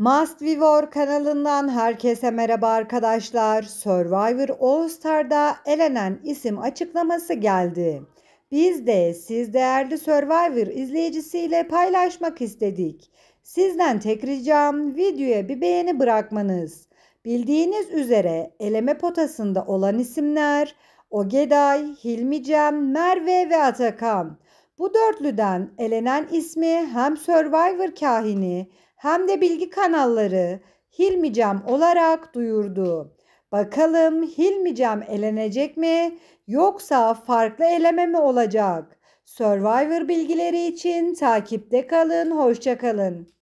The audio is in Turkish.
Must Vivor kanalından herkese merhaba arkadaşlar. Survivor All Star'da elenen isim açıklaması geldi. Biz de siz değerli Survivor izleyicisiyle paylaşmak istedik. Sizden tek ricam videoya bir beğeni bırakmanız. Bildiğiniz üzere eleme potasında olan isimler Ogeday, Hilmi Cem, Merve ve Atakan. Bu dörtlüden elenen ismi hem Survivor kahini hem de bilgi kanalları Hilmi olarak duyurdu. Bakalım Hilmi elenecek mi yoksa farklı eleme mi olacak? Survivor bilgileri için takipte kalın, hoşçakalın.